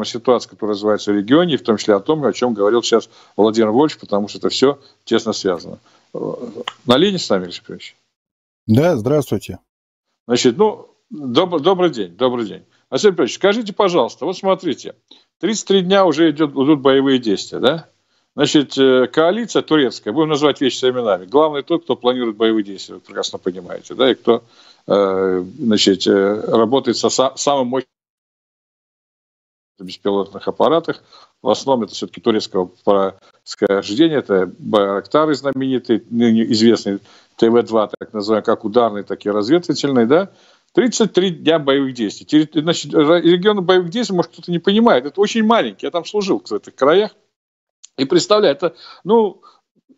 о ситуации, которая развивается в регионе, в том числе о том, о чем говорил сейчас Владимир Вольфович, потому что это все тесно связано. На линии с нами, Алексей Петрович? Да, здравствуйте. Значит, ну, доб- добрый день, добрый день. Алексей Петрович, скажите, пожалуйста, вот смотрите, 33 дня уже идет, идут боевые действия, да? Значит, э, коалиция турецкая, будем называть вещи своими именами, главный тот, кто планирует боевые действия, вы прекрасно понимаете, да, и кто э, значит, э, работает со самым мощным беспилотных аппаратах. В основном это все-таки турецкого происхождения. Это Байрактары знаменитые, ныне известный ТВ-2, так называемый, как ударный, так и разведывательный, да, 33 дня боевых действий. Значит, регион боевых действий, может, кто-то не понимает, это очень маленький. Я там служил, кстати, в этих краях. И представляю, это, ну,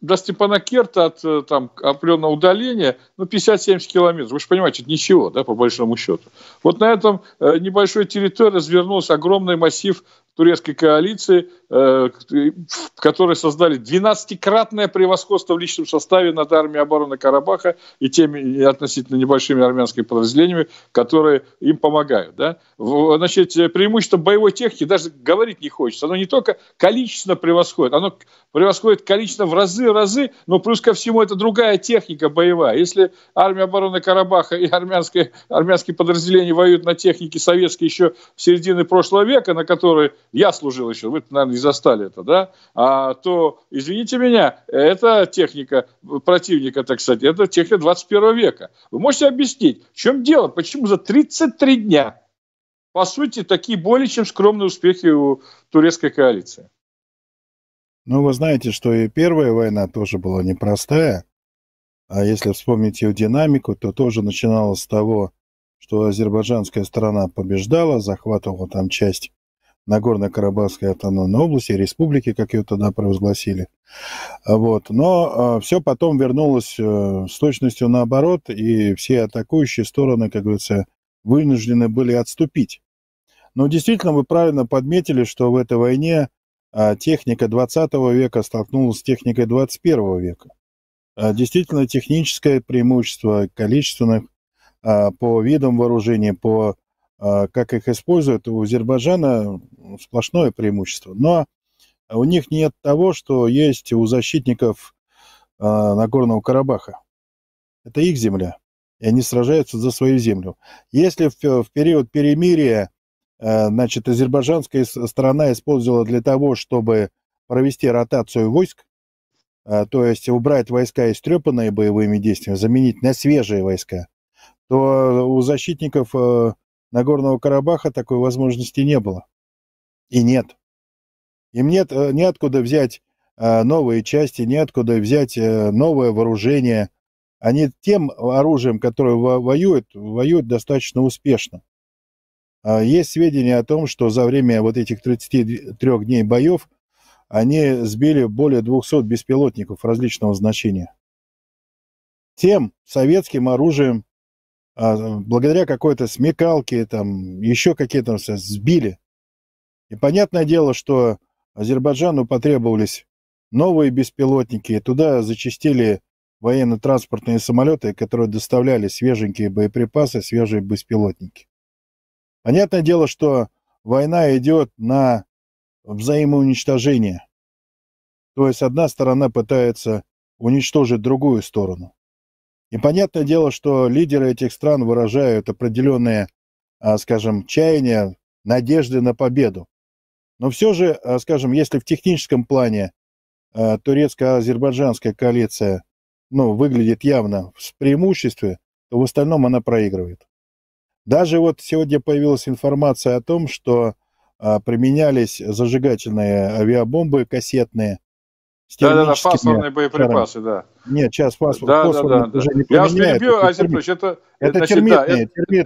до Степана Керта от э, там, определенного удаления ну, 50-70 километров. Вы же понимаете, это ничего, да, по большому счету. Вот на этом э, небольшой территории развернулся огромный массив турецкой коалиции – Э, которые создали 12-кратное превосходство в личном составе над армией обороны Карабаха и теми относительно небольшими армянскими подразделениями, которые им помогают. Да? Значит, преимущество боевой техники даже говорить не хочется. Оно не только количественно превосходит, оно превосходит количественно в разы, разы, но плюс ко всему это другая техника боевая. Если армия обороны Карабаха и армянские, армянские подразделения воюют на технике советской еще в середине прошлого века, на которой я служил еще, вы, наверное, застали это, да, а, то, извините меня, это техника противника, так сказать, это техника 21 века. Вы можете объяснить, в чем дело, почему за 33 дня, по сути, такие более чем скромные успехи у турецкой коалиции? Ну, вы знаете, что и первая война тоже была непростая. А если вспомнить ее динамику, то тоже начиналось с того, что азербайджанская сторона побеждала, захватывала там часть Нагорно-Карабахской автономной области, республики, как ее тогда провозгласили. Вот. Но э, а, все потом вернулось э, с точностью наоборот, и все атакующие стороны, как говорится, вынуждены были отступить. Но действительно, вы правильно подметили, что в этой войне э, техника 20 века столкнулась с техникой 21 века. Э, действительно, техническое преимущество количественных э, по видам вооружения, по а, как их используют, у Азербайджана сплошное преимущество. Но у них нет того, что есть у защитников а, Нагорного Карабаха. Это их земля, и они сражаются за свою землю. Если в, период перемирия э, значит, азербайджанская сторона использовала для того, чтобы провести ротацию войск, а, то есть убрать войска, истрепанные боевыми действиями, заменить на свежие войска, то у защитников э, Нагорного Карабаха такой возможности не было. И нет. Им нет, э, неоткуда взять э, новые части, неоткуда взять э, новое вооружение. Они тем оружием, которое воюют, воюют достаточно успешно. А есть сведения о том, что за время вот этих 33 дней боев они сбили более 200 беспилотников различного значения. Тем советским оружием, а, благодаря какой-то смекалке, там, еще какие-то сбили. И понятное дело, что Азербайджану потребовались новые беспилотники, и туда зачастили военно-транспортные самолеты, которые доставляли свеженькие боеприпасы, свежие беспилотники. Понятное дело, что война идет на взаимоуничтожение. То есть одна сторона пытается уничтожить другую сторону. И понятное дело, что лидеры этих стран выражают определенные, а, скажем, чаяния, надежды на победу. Но все же, а, скажем, если в техническом плане а, турецко-азербайджанская коалиция ну, выглядит явно в преимуществе, то в остальном она проигрывает. Даже вот сегодня появилась информация о том, что применялись зажигательные авиабомбы кассетные да-да-да, фосфорные боеприпасы, да. Нет, сейчас фосфор, да, фосфорные да, да, уже да. не Я вас перебью, Азербович, это... Это значит, термитные, да, термитные,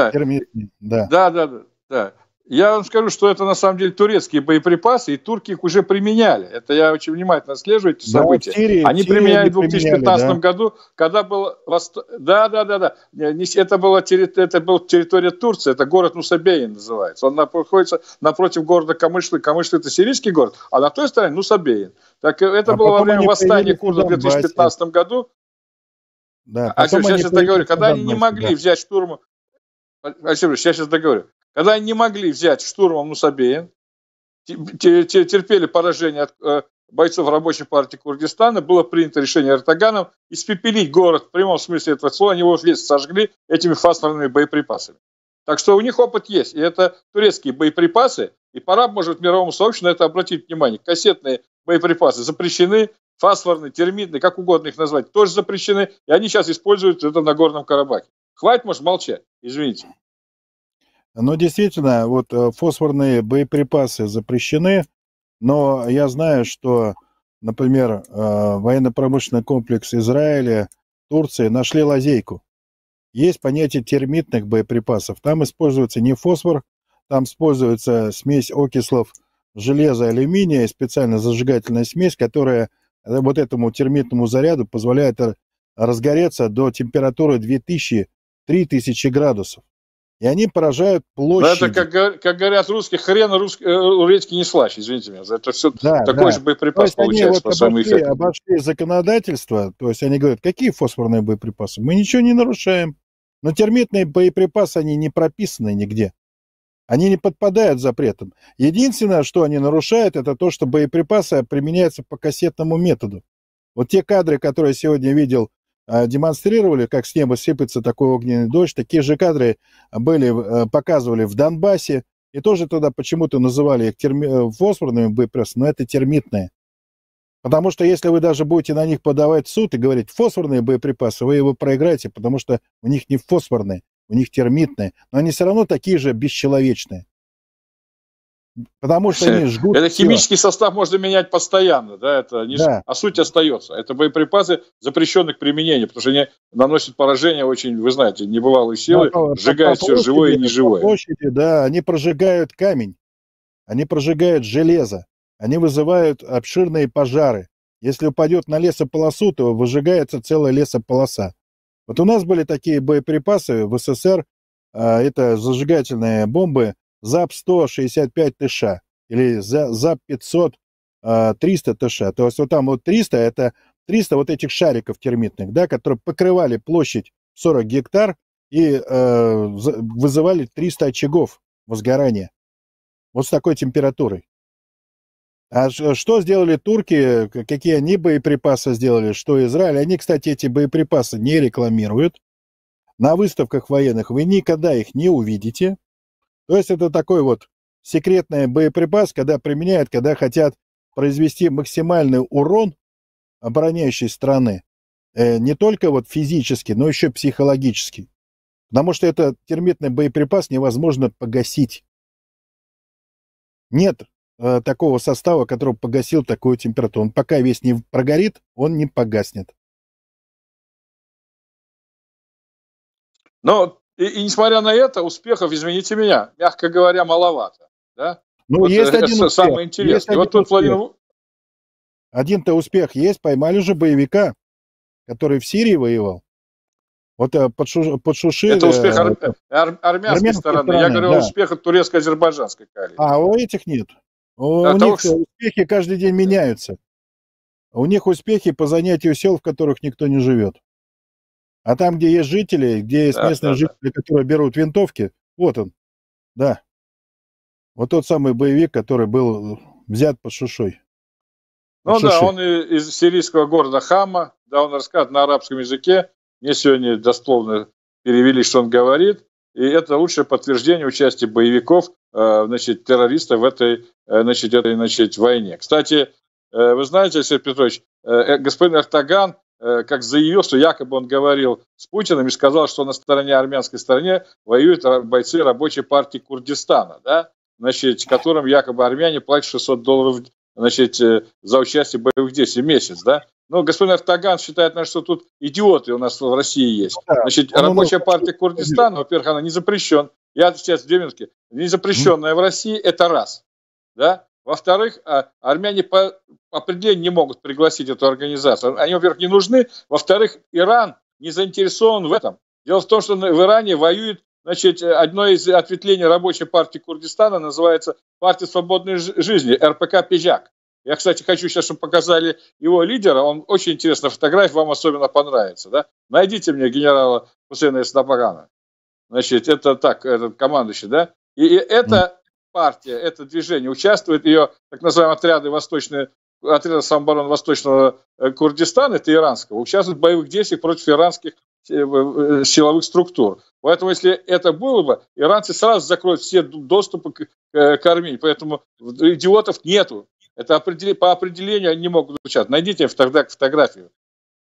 это, термитные, да. Да, да, да. да. Я вам скажу, что это на самом деле турецкие боеприпасы, и турки их уже применяли. Это я очень внимательно отслеживаю эти да, события. Они Сирии применяли в 2015 да? году, когда был... Восто... Да, да, да, да. Это была, терри... это была территория Турции, это город Нусабеин называется. Он находится напротив города Камышлы. Камышлы – это сирийский город, а на той стороне Нусабеин. Так это а было во время восстания курдов в 2015 году. Да, а сейчас я договорю, когда они не могли да. взять штурмом Алексей Ильич, я сейчас договорю когда они не могли взять штурмом Мусабеин, терпели поражение от э, бойцов рабочей партии Курдистана, было принято решение Эртоганом испепелить город в прямом смысле этого слова, они его весь сожгли этими фосфорными боеприпасами. Так что у них опыт есть, и это турецкие боеприпасы, и пора, может, мировому сообществу на это обратить внимание. Кассетные боеприпасы запрещены, фосфорные, термитные, как угодно их назвать, тоже запрещены, и они сейчас используют это на Горном Карабахе. Хватит, может, молчать, извините. Но действительно, вот э, фосфорные боеприпасы запрещены, но я знаю, что, например, э, военно-промышленный комплекс Израиля, Турции нашли лазейку. Есть понятие термитных боеприпасов. Там используется не фосфор, там используется смесь окислов железа, алюминия, специально зажигательная смесь, которая э, вот этому термитному заряду позволяет разгореться до температуры 2000-3000 градусов. И они поражают площадь. Это, как, как говорят русские, хрен русский, э, редьки не слаще, извините меня. Это все да, такой да. же боеприпас то есть получается. Они вот обошли, эффект. обошли законодательство, то есть они говорят, какие фосфорные боеприпасы? Мы ничего не нарушаем. Но термитные боеприпасы, они не прописаны нигде. Они не подпадают запретом. Единственное, что они нарушают, это то, что боеприпасы применяются по кассетному методу. Вот те кадры, которые я сегодня видел а, демонстрировали, как с неба сыпется такой огненный дождь. Такие же кадры были, э, показывали в Донбассе. И тоже тогда почему-то называли их терми... Э, фосфорными боеприпасами, но это термитные. Потому что если вы даже будете на них подавать в суд и говорить фосфорные боеприпасы, вы его проиграете, потому что у них не фосфорные, у них термитные, но они все равно такие же бесчеловечные. Потому что они жгут. Это все. химический состав можно менять постоянно, да, это не... да. а суть остается. Это боеприпасы запрещенных применения, потому что они наносят поражение очень, вы знаете, небывалые ну, силы, да, сжигают все живое и неживое. Площади, да, они прожигают камень, они прожигают железо, они вызывают обширные пожары. Если упадет на лесополосу, то выжигается целая лесополоса. Вот у нас были такие боеприпасы в СССР, а, это зажигательные бомбы ЗАП-165 ТШ или ЗАП-500 300 ТШ. То есть вот там вот 300 – это 300 вот этих шариков термитных, да, которые покрывали площадь 40 гектар и э, вызывали 300 очагов возгорания. Вот с такой температурой. А что сделали турки, какие они боеприпасы сделали, что Израиль? Они, кстати, эти боеприпасы не рекламируют. На выставках военных вы никогда их не увидите. То есть это такой вот секретный боеприпас, когда применяют, когда хотят произвести максимальный урон обороняющей страны, э, не только вот физически, но еще психологически. Потому что этот термитный боеприпас невозможно погасить. Нет э, такого состава, который погасил такую температуру. Он пока весь не прогорит, он не погаснет. Но и, и несмотря на это, успехов, извините меня, мягко говоря, маловато. Да? Ну, вот есть э, это один успех. самое интересное. вот тут Владимир... Один то успех есть, поймали же боевика, который в Сирии воевал. Вот э, под, Шуши... Это успех э, ар... Ар... армянской стороны. стороны. Я говорю да. успех от турецко-азербайджанской коалиции. А, у этих нет. У, а у них что... успехи каждый день меняются. У них успехи по занятию сел, в которых никто не живет. А там, где есть жители, где есть да, местные да, жители, да. которые берут винтовки, вот он, да. Вот тот самый боевик, который был э, взят под шушой. ну шуши. да, он из сирийского города Хама, да, он рассказывает на арабском языке. Мне сегодня дословно перевели, что он говорит. И это лучшее подтверждение участия боевиков, э, значит, террористов в этой, э, значит, этой, значит, войне. Кстати, вы знаете, Сергей Петрович, господин Эртоган Э, как заявил, что якобы он говорил с Путиным и сказал, что на стороне армянской стороне воюют бойцы рабочей партии Курдистана, да, значит, которым якобы армяне платят 600 долларов значит, э, за участие в боевых действиях в месяц, да? Но господин Артаган считает, что тут идиоты у нас в России есть. Значит, рабочая партия Курдистана, во-первых, она не запрещена. Я сейчас две минутки. Не запрещенная в России – это раз. Да? Во-вторых, а, армяне по определению не могут пригласить эту организацию. Они, во-первых, не нужны. Во-вторых, Иран не заинтересован в этом. Дело в том, что в Иране воюет Значит, э, одно из ответвлений рабочей партии Курдистана называется «Партия свободной жизни», РПК «Пижак». Я, кстати, хочу сейчас, чтобы показали его лидера. Он очень интересная фотография, вам особенно понравится. Да? Найдите мне генерала Хусейна Снабагана. Значит, это так, этот командующий, да? И, и это партия, это движение, участвует ее так называемые отряды восточные, отряды самообороны Восточного э, Курдистана, это иранского, участвуют в боевых действиях против иранских э, э, силовых структур. Поэтому, если это было бы, иранцы сразу закроют все доступы к, к Армении. Поэтому идиотов нету. Это определ... по определению они не могут участвовать. Найдите тогда фотографию.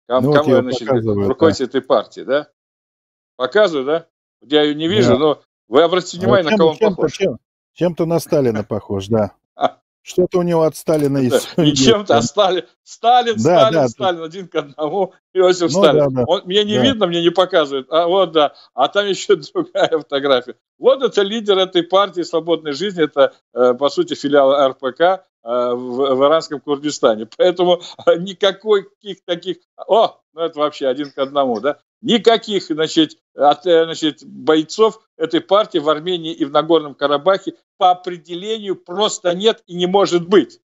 Кому, ну, вот кому я значит, руководитель да. этой партии, да? Показываю, да? Я ее не вижу, да. но вы обратите внимание, ну, а на кого он похож. Чем, чем-то на Сталина похож, да. Что-то у него от Сталина есть. И чем-то, а Сталин, Сталин, да, да, Сталин, один к одному, Иосиф ну, Сталин. Да, да, Он, мне не да. видно, мне не показывают. А вот, да. А там еще другая фотография. Вот это лидер этой партии свободной жизни, это, э, по сути, филиал РПК э, в, в иранском Курдистане. Поэтому никакой каких таких... О, ну это вообще один к одному, да? Никаких, значит, от, э, значит, бойцов этой партии в Армении и в Нагорном Карабахе по определению просто нет и не может быть.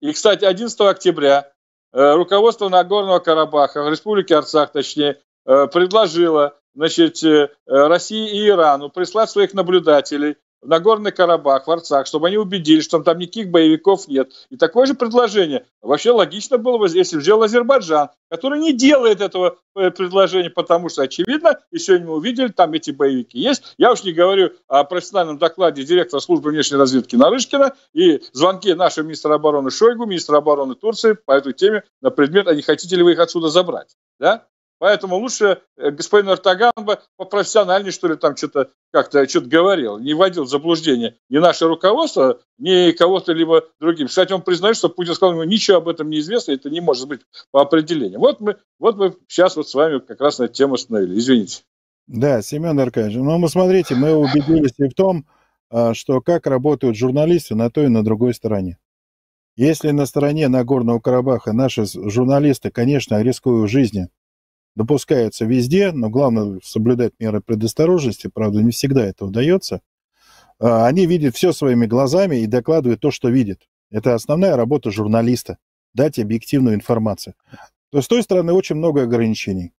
И, кстати, 11 октября э, руководство Нагорного Карабаха, Республики Арцах точнее, э, предложило значит, России и Ирану прислать своих наблюдателей на Нагорный Карабах, в Арцах, чтобы они убедились, что там никаких боевиков нет. И такое же предложение вообще логично было бы, если взял Азербайджан, который не делает этого э, предложения, потому что, очевидно, и сегодня мы увидели, там эти боевики есть. Я уж не говорю о профессиональном докладе директора службы внешней разведки Нарышкина и звонке нашего министра обороны Шойгу, министра обороны Турции по этой теме на предмет, а не хотите ли вы их отсюда забрать. Да? Поэтому лучше э, господин Эртоган бы попрофессиональнее, что ли, там что-то как-то что-то говорил, не вводил в заблуждение ни наше руководство, ни кого-то либо другим. Кстати, он признает, что Путин сказал ему, ничего об этом не известно, это не может быть по определению. Вот мы, вот мы сейчас вот с вами как раз на эту тему остановились. Извините. Да, Семен Аркадьевич, ну а мы смотрите, мы убедились и в том, а, что как работают журналисты на той и на другой стороне. Если на стороне Нагорного Карабаха наши журналисты, конечно, рискуют жизнью, допускается везде, но главное соблюдать меры предосторожности, правда, не всегда это удается. А, они видят все своими глазами и докладывают то, что видят. Это основная работа журналиста – дать объективную информацию. То с той стороны очень много ограничений.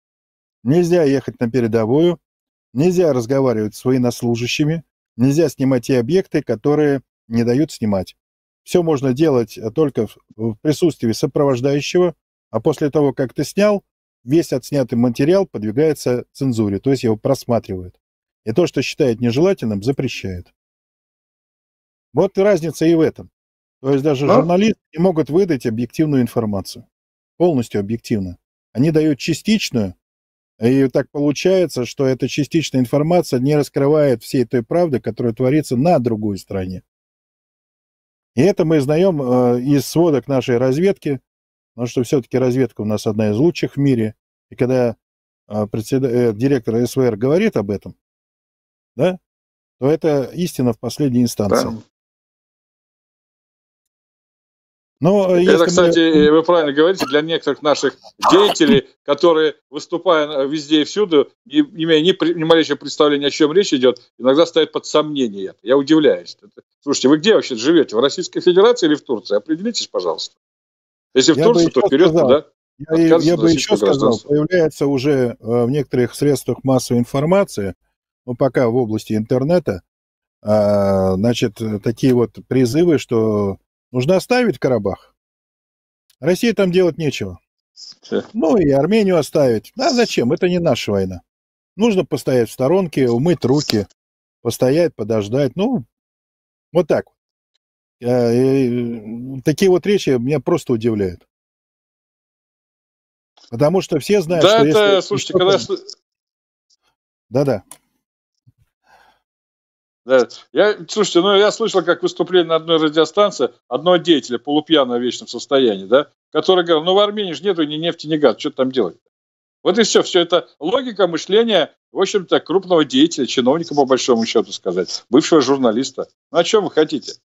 Нельзя ехать на передовую, нельзя разговаривать с военнослужащими, нельзя снимать те объекты, которые не дают снимать. Все можно делать а, только в присутствии сопровождающего, а после того, как ты снял, весь отснятый материал подвигается цензуре, то есть его просматривают. И то, что считает нежелательным, запрещают. Вот разница и в этом. То есть даже а? журналисты не могут выдать объективную информацию. Полностью объективно. Они дают частичную, и так получается, что эта частичная информация не раскрывает всей той правды, которая творится на другой стороне. И это мы знаем э, из сводок нашей разведки, Потому что все-таки разведка у нас одна из лучших в мире. И когда а, председ... Э, директор СВР говорит об этом, да, то это истина в последней инстанции. Да. Но э, это, кстати, мы... Э, вы правильно говорите, для некоторых наших деятелей, которые, выступая везде и всюду, не имея ни, ни малейшего представления, о чем речь идет, иногда ставят под сомнение это. Я удивляюсь. Слушайте, вы где вообще живете? В Российской Федерации или в Турции? Определитесь, пожалуйста. Если я Турцию, то вперед сказал, туда. Я, я бы еще сказал, появляется уже э, в некоторых средствах массовой информации, но пока в области интернета, а, значит, э, такие вот призывы, что нужно оставить Карабах. России там делать нечего. Ну и Армению оставить. Да зачем? Это не наша война. Нужно постоять в сторонке, умыть руки, постоять, подождать. Ну, вот так вот. Э, э, такие вот речи меня просто удивляют. Потому что все знают, да, что это, если... слушайте, когда... Да-да. Да. Я, слушайте, ну я слышал, как выступление на одной радиостанции одного деятеля, полупьяного в вечном состоянии, да, который говорил, ну в Армении же нету ни нефти, ни газа, что там делать? Вот и все. Все это логика мышления, в общем-то, крупного деятеля, чиновника, по большому счету сказать, бывшего журналиста. Ну о а чем вы хотите?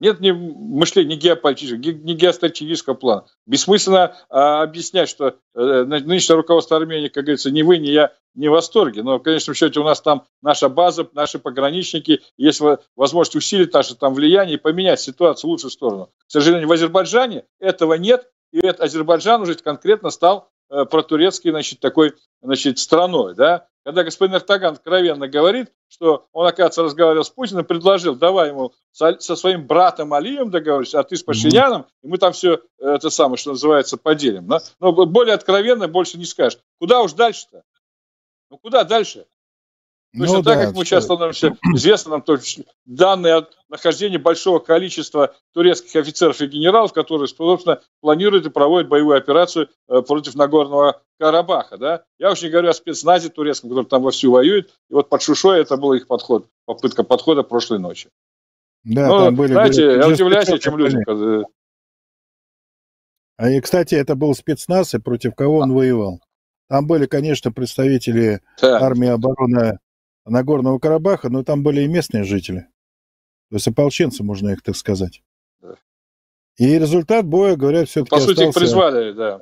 Нет ни мышления ни геополитического, ни геостратегического плана. Бессмысленно а, объяснять, что э, нынешнее руководство Армении, как говорится, ни вы, ни я не в восторге. Но в конечном счете у нас там наша база, наши пограничники, есть возможность усилить наше там влияние и поменять ситуацию в лучшую сторону. К сожалению, в Азербайджане этого нет, и это Азербайджан уже конкретно стал Э, про турецкий, значит, такой, значит, страной, да, когда господин Эртоган откровенно говорит, что он, оказывается, разговаривал с Путиным, предложил, давай ему со, своим братом Алием договоришься, а ты с Пашиняном, и мы там все э, это самое, что называется, поделим. Но более откровенно больше не скажешь. Куда уж дальше-то? Ну, куда дальше? Точно ну, так, да, как мы сейчас становимся известны нам то данные о нахождении большого количества турецких офицеров и генералов, которые, собственно, планируют и проводят боевую операцию э, против Нагорного Карабаха. Да? Я уж не говорю о спецназе турецком, который там вовсю воюет. И вот под Шушой это был их подход, попытка подхода прошлой ночи. Да, Но, ну, там были, знаете, были, я удивляюсь, чем люди... А и, кстати, это был спецназ, и против кого он а. воевал. Там были, конечно, представители да. армии обороны Нагорного Карабаха, но там были и местные жители. То есть ополченцы, можно их так сказать. Да. И результат боя, говорят, все-таки По сути, остался... их призвали, да.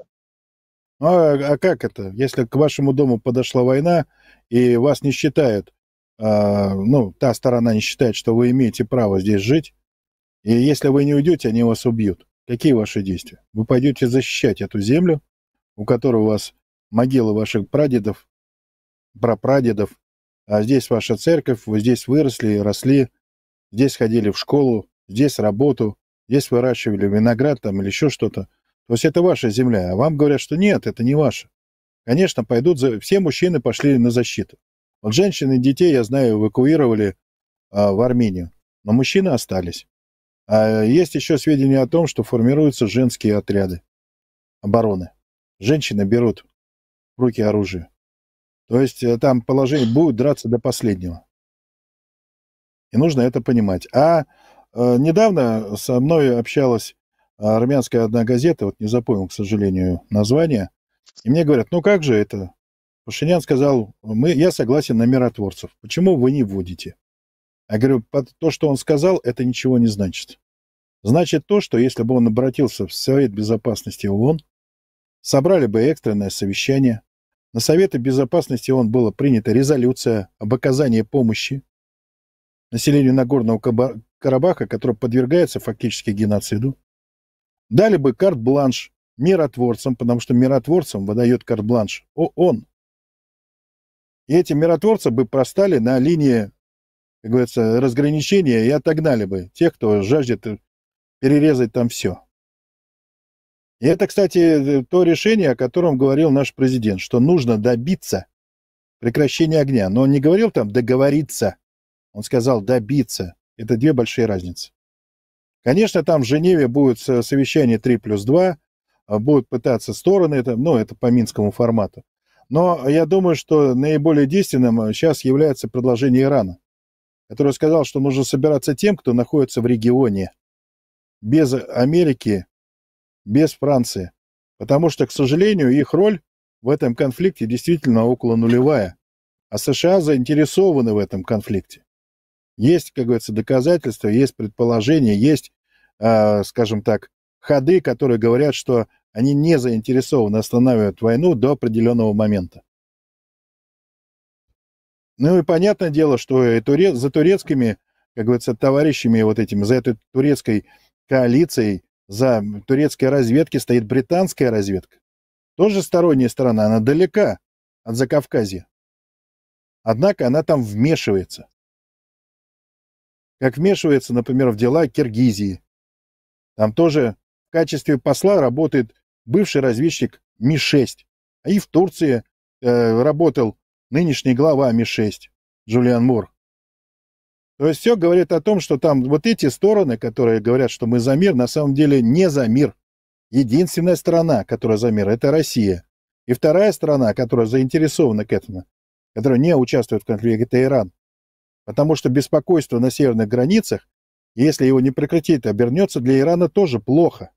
Ну, а, а как это? Если к вашему дому подошла война, и вас не считают, а, ну, та сторона не считает, что вы имеете право здесь жить, и если вы не уйдете, они вас убьют. Какие ваши действия? Вы пойдете защищать эту землю, у которой у вас могилы ваших прадедов, прапрадедов, а здесь ваша церковь, вы здесь выросли и росли, здесь ходили в школу, здесь работу, здесь выращивали виноград там или еще что-то. То есть это ваша земля, а вам говорят, что нет, это не ваша. Конечно, пойдут за... все мужчины пошли на защиту. Вот женщин и детей, я знаю, эвакуировали а, в Армению, но мужчины остались. А есть еще сведения о том, что формируются женские отряды обороны. Женщины берут в руки оружие. То есть э, там положение будет драться до последнего. И нужно это понимать. А э, недавно со мной общалась э, армянская одна газета, вот не запомнил, к сожалению, название, и мне говорят, ну как же это? Пашинян сказал, мы, я согласен на миротворцев. Почему вы не вводите? Я говорю, то, что он сказал, это ничего не значит. Значит то, что если бы он обратился в Совет Безопасности ООН, собрали бы экстренное совещание, на советы Безопасности он была принята резолюция об оказании помощи населению Нагорного Карабаха, которое подвергается фактически геноциду. Дали бы карт-бланш миротворцам, потому что миротворцам выдает карт-бланш ООН. И эти миротворцы бы простали на линии, как говорится, разграничения и отогнали бы тех, кто жаждет перерезать там все. И это, кстати, э, то решение, о котором говорил наш президент, что нужно добиться прекращения огня. Но он не говорил там «договориться», он сказал «добиться». Это две большие разницы. Конечно, там в Женеве будет совещание 3 плюс 2, а будут пытаться стороны, это, ну, это по минскому формату. Но я думаю, что наиболее действенным сейчас э, является предложение Ирана, который сказал, что нужно собираться тем, кто находится в регионе. Без Америки без Франции, потому что, к сожалению, их роль в этом конфликте действительно около нулевая, а США заинтересованы в этом конфликте. Есть, как говорится, доказательства, есть предположения, есть, а, скажем так, ходы, которые говорят, что они не заинтересованы останавливать войну до определенного момента. Ну и понятное дело, что и турец, за турецкими, как говорится, товарищами вот этими, за этой турецкой коалицией за турецкой разведки стоит британская разведка. Тоже сторонняя сторона, она далека от Закавказья. Однако она там вмешивается. Как вмешивается, например, в дела Киргизии. Там тоже в качестве посла работает бывший разведчик Ми-6. А и в Турции э, работал нынешний глава Ми-6 Джулиан Мур. То есть все говорит о том, что там вот эти стороны, которые говорят, что мы за мир, на самом деле не за мир. Единственная страна, которая за мир, это Россия. И вторая страна, которая заинтересована к этому, которая не участвует в конфликте, это Иран. Потому что беспокойство на северных границах, если его не прекратить, обернется для Ирана тоже плохо.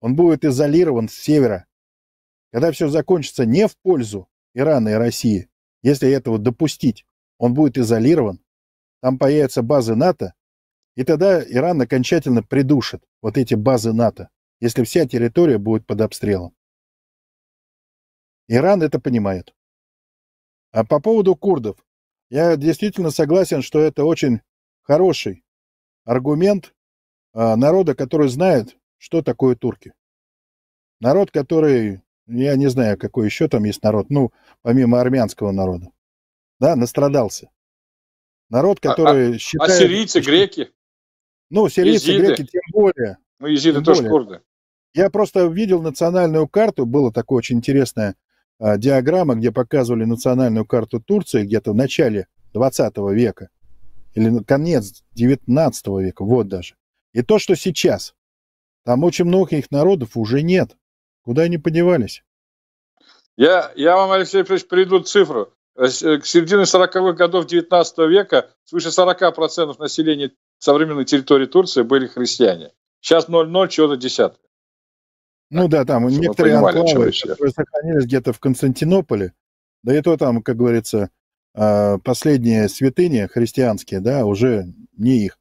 Он будет изолирован с севера. Когда все закончится не в пользу Ирана и России, если этого допустить, он будет изолирован, там появятся базы НАТО, и тогда Иран окончательно придушит вот эти базы НАТО, если вся территория будет под обстрелом. Иран это понимает. А по поводу курдов, я действительно согласен, что это очень хороший аргумент а, народа, который знает, что такое турки. Народ, который, я не знаю, какой еще там есть народ, ну, помимо армянского народа, да, настрадался. Народ, а, а, который а, считает... А сирийцы, греки? Ну, сирийцы, езиды. греки тем более. Ну, езиды тем тоже курды. Я просто видел национальную карту, было такое очень интересное а, диаграмма, где показывали национальную карту Турции где-то в начале 20 века или конец 19 века, вот даже. И то, что сейчас. Там очень много их народов уже нет. Куда они подевались? Я, я вам, Алексей Петрович, приду цифру. Э, э, к середине 40-х годов 19 века свыше 40% населения современной территории Турции были христиане. Сейчас 0,0, чего-то десятка. Ну да, там некоторые понимали, анклавы, сохранились где-то в Константинополе, да и то там, как говорится, а, последние святыни христианские, да, уже не их.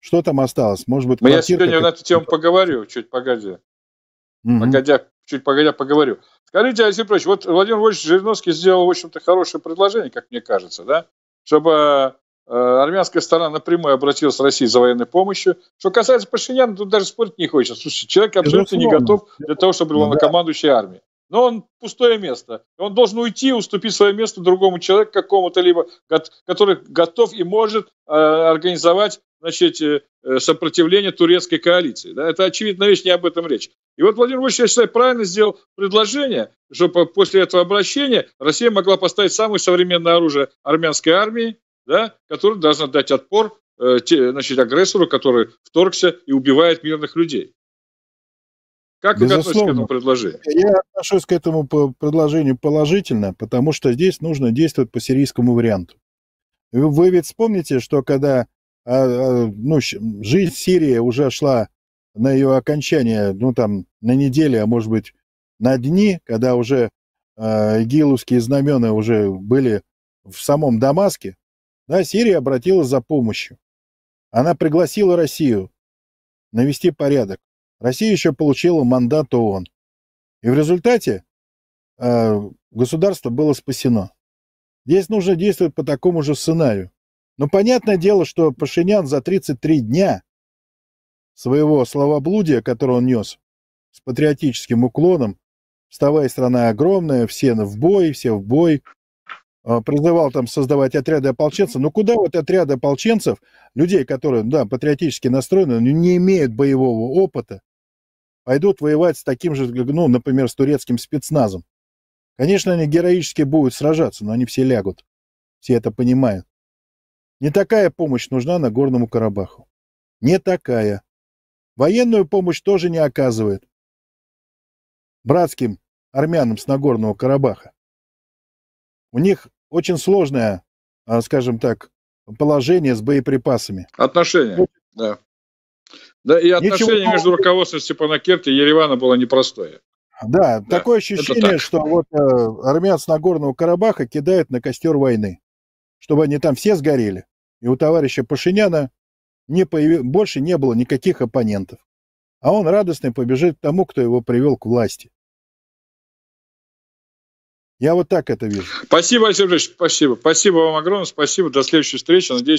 Что там осталось? Может быть, квартирка, Я сегодня как... на эту тему поговорю, чуть погоди. Угу. Погодя чуть погодя поговорю. Скажите, Алексей Петрович, вот Владимир Вольфович Жириновский сделал, в общем-то, хорошее предложение, как мне кажется, да, чтобы э, армянская сторона напрямую обратилась к России за военной помощью. Что касается Пашиняна, тут даже спорить не хочется. Слушайте, человек абсолютно не готов для того, чтобы была командующая армия. Но он пустое место. Он должен уйти, уступить свое место другому человеку, какому-то либо, который готов и может э, организовать значит, э, э, сопротивление турецкой коалиции. Да? Это очевидно, вещь, не об этом речь. И вот Владимир Вольфович, я считаю, правильно сделал предложение, чтобы после этого обращения Россия могла поставить самое современное оружие армянской армии, да, которое должно дать отпор э, значит, агрессору, который вторгся и убивает мирных людей. Как вы относитесь к этому предложению? Я отношусь к этому предложению положительно, потому что здесь нужно действовать по сирийскому варианту. Вы ведь вспомните, что когда а, а, ну, жизнь Сирии уже шла на ее окончание, ну, там, на неделе, а может быть, на дни, когда уже э, игиловские знамена уже были в самом Дамаске, да, Сирия обратилась за помощью. Она пригласила Россию навести порядок. Россия еще получила мандат ООН. И в результате э, государство было спасено. Здесь нужно действовать по такому же сценарию. Но понятное дело, что Пашинян за 33 дня своего словоблудия, которое он нес, с патриотическим уклоном, вставая страна огромная, все в бой, все в бой, а, призывал там создавать отряды ополченцев. Но ну, куда вот отряды ополченцев, людей, которые, да, патриотически настроены, но не имеют боевого опыта, пойдут воевать с таким же, ну, например, с турецким спецназом? Конечно, они героически будут сражаться, но они все лягут. Все это понимают. Не такая помощь нужна на Нагорному Карабаху. Не такая. Военную помощь тоже не оказывает. Братским армянам с Нагорного Карабаха. У них очень сложное, а, скажем так, положение с боеприпасами. Отношения, ну, да. Да, и отношение Ничего... между руководством Степанакерта и Еревана было непростое. Да, да такое ощущение, так. что вот э, армян с Нагорного Карабаха кидает на костер войны чтобы они там все сгорели, и у товарища Пашиняна не появ... больше не было никаких оппонентов. А он радостно побежит к тому, кто его привел к власти. Я вот так это вижу. Спасибо, Алексей спасибо. Спасибо вам огромное, спасибо. До следующей встречи. Надеюсь,